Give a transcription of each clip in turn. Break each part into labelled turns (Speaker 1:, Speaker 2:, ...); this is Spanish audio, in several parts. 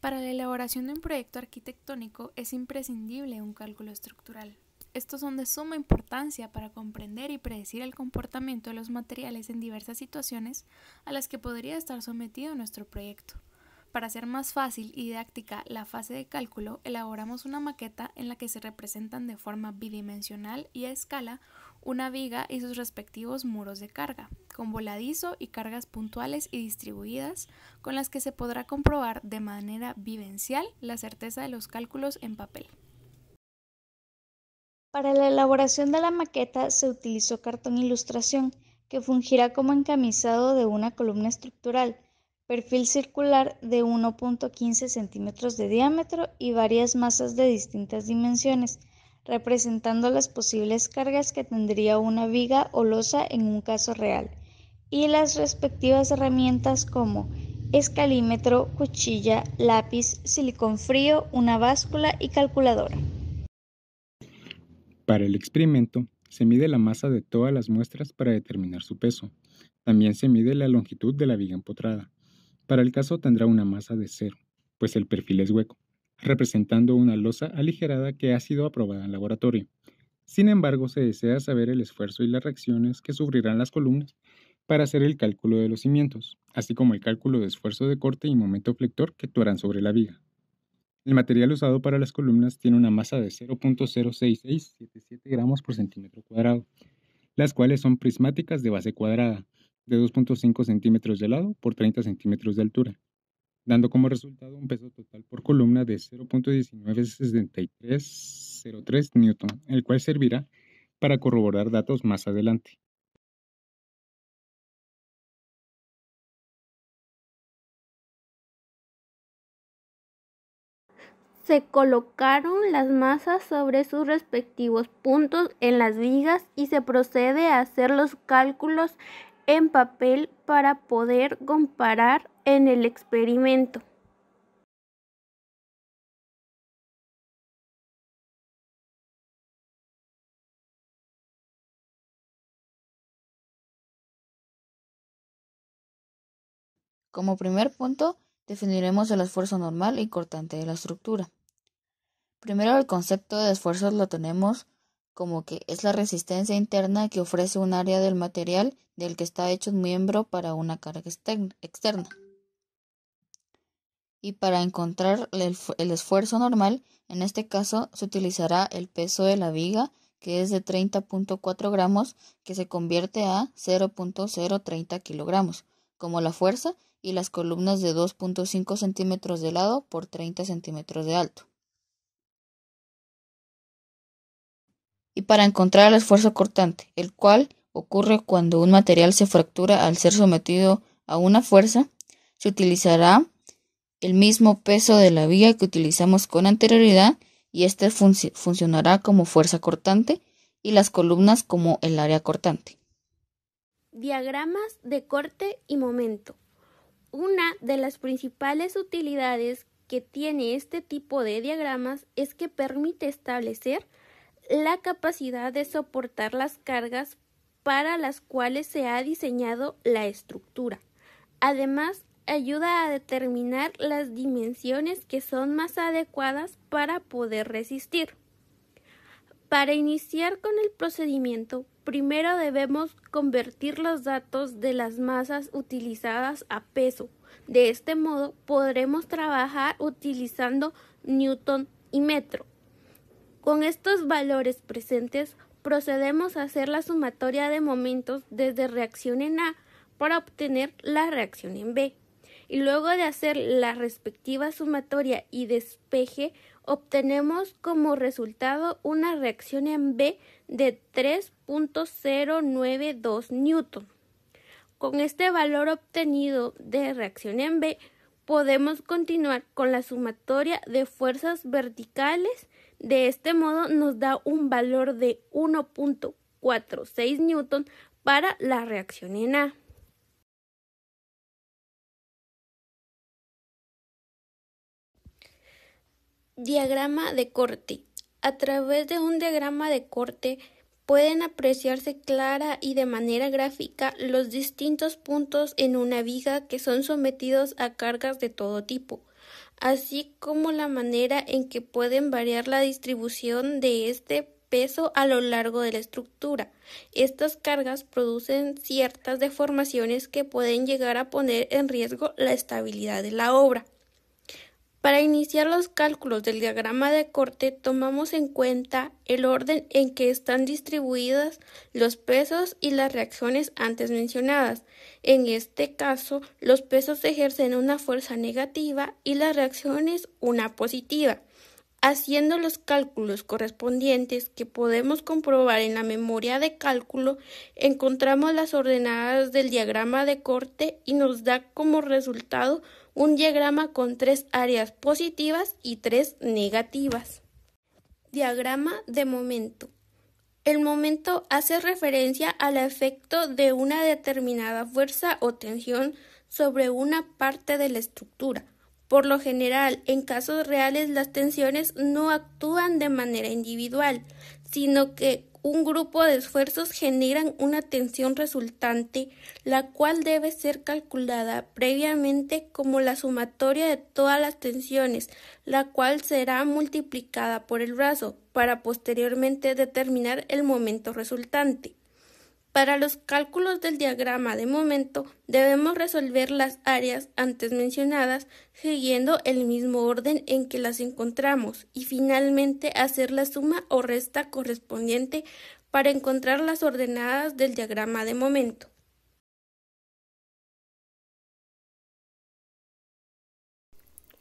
Speaker 1: Para la elaboración
Speaker 2: de un proyecto arquitectónico es imprescindible un cálculo estructural. Estos son de suma importancia para comprender y predecir el comportamiento de los materiales en diversas situaciones a las que podría estar sometido nuestro proyecto. Para hacer más fácil y didáctica la fase de cálculo, elaboramos una maqueta en la que se representan de forma bidimensional y a escala una viga y sus respectivos muros de carga, con voladizo y cargas puntuales y distribuidas, con las que se podrá comprobar de manera vivencial la certeza de los cálculos en papel. Para la elaboración de la maqueta se utilizó cartón ilustración, que fungirá como encamisado de una columna estructural, perfil circular de 1.15 centímetros de diámetro y varias masas de distintas dimensiones, representando las posibles cargas que tendría una viga o losa en un caso real, y las respectivas herramientas como escalímetro, cuchilla, lápiz, silicón frío, una báscula y calculadora.
Speaker 3: Para el experimento, se mide la masa de todas las muestras para determinar su peso. También se mide la longitud de la viga empotrada. Para el caso tendrá una masa de cero, pues el perfil es hueco representando una losa aligerada que ha sido aprobada en laboratorio. Sin embargo, se desea saber el esfuerzo y las reacciones que sufrirán las columnas para hacer el cálculo de los cimientos, así como el cálculo de esfuerzo de corte y momento flector que actuarán sobre la viga. El material usado para las columnas tiene una masa de 0.06677 gramos por centímetro cuadrado, las cuales son prismáticas de base cuadrada, de 2.5 centímetros de lado por 30 centímetros de altura, dando como resultado un peso total por columna de 0.196303 Newton, el cual servirá para corroborar datos más adelante.
Speaker 1: se colocaron las masas sobre sus respectivos puntos
Speaker 4: en las vigas y se procede a hacer los cálculos en papel para poder comparar en el experimento.
Speaker 1: Como primer punto, definiremos el esfuerzo normal y cortante de la estructura. Primero el concepto de esfuerzos lo tenemos como que es la resistencia interna que ofrece un área del material del que está hecho un miembro para una carga externa y para encontrar el, esfuerzo normal, en este caso se utilizará el peso de la viga, que es de 30.4 gramos, que se convierte a 0.030 kilogramos, como la fuerza y las columnas de 2.5 centímetros de lado por 30 centímetros de alto. Y para encontrar el esfuerzo cortante, el cual ocurre cuando un material se fractura al ser sometido a una fuerza, se utilizará el mismo peso de la viga que utilizamos con anterioridad y este funcionará como fuerza cortante y las columnas como el área cortante.
Speaker 4: Diagramas de corte y momento. Una de las principales utilidades que tiene este tipo de diagramas es que permite establecer la capacidad de soportar las cargas para las cuales se ha diseñado la estructura. Además, ayuda a determinar las dimensiones que son más adecuadas para poder resistir. Para iniciar con el procedimiento, primero debemos convertir los datos de las masas utilizadas a peso. De este modo podremos trabajar utilizando Newton y metro. Con estos valores presentes procedemos a hacer la sumatoria de momentos desde reacción en A para obtener la reacción en B y luego de hacer la respectiva sumatoria y despeje obtenemos como resultado una reacción en B de 3.092 N. Con este valor obtenido de reacción en B podemos continuar con la sumatoria de fuerzas verticales. De este modo nos da un valor de 1.46 N para la reacción en A. Diagrama de corte. A través de un diagrama de corte pueden apreciarse clara y de manera gráfica los distintos puntos en una viga que son sometidos a cargas de todo tipo, así como la manera en que pueden variar la distribución de este peso a lo largo de la estructura. Estas cargas producen ciertas deformaciones que pueden llegar a poner en riesgo la estabilidad de la obra. Para iniciar los cálculos del diagrama de corte tomamos en cuenta el orden en que están distribuidas los pesos y las reacciones antes mencionadas. En este caso, los pesos ejercen una fuerza negativa y las reacciones una positiva. Haciendo los cálculos correspondientes que podemos comprobar en la memoria de cálculo, encontramos las ordenadas del diagrama de corte y nos da como resultado un diagrama con tres áreas positivas y tres negativas. Diagrama de momento. El momento hace referencia al efecto de una determinada fuerza o tensión sobre una parte de la estructura. Por lo general, en casos reales las tensiones no actúan de manera individual, sino que un grupo de esfuerzos generan una tensión resultante, la cual debe ser calculada previamente como la sumatoria de todas las tensiones, la cual será multiplicada por el brazo para posteriormente determinar el momento resultante. Para los cálculos del diagrama de momento debemos resolver las áreas antes mencionadas siguiendo el mismo orden en que las encontramos y finalmente hacer la suma o resta correspondiente para encontrar las ordenadas del diagrama de momento.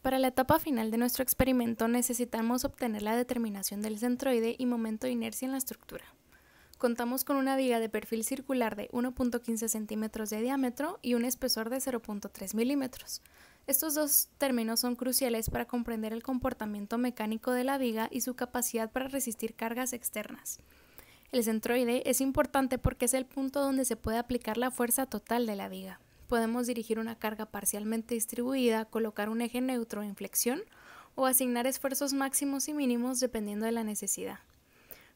Speaker 2: Para la etapa final de nuestro experimento necesitamos obtener la determinación del centroide y momento de inercia en la estructura contamos con una viga de perfil circular de 1.15 centímetros de diámetro y un espesor de 0.3 milímetros. Estos dos términos son cruciales para comprender el comportamiento mecánico de la viga y su capacidad para resistir cargas externas. El centroide es importante porque es el punto donde se puede aplicar la fuerza total de la viga. Podemos dirigir una carga parcialmente distribuida, colocar un eje neutro en flexión o asignar esfuerzos máximos y mínimos dependiendo de la necesidad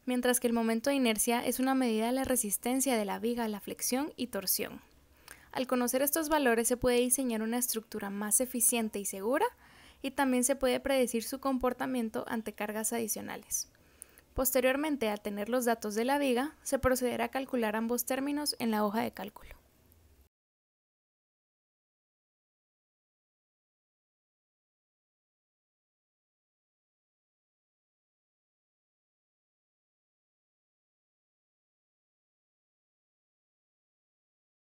Speaker 2: mientras que el momento de inercia es una medida de la resistencia de la viga a la flexión y torsión. Al conocer estos valores se puede diseñar una estructura más eficiente y segura y también se puede predecir su comportamiento ante cargas adicionales. Posteriormente, al tener los datos de la viga, se procederá a calcular ambos términos en la hoja de cálculo.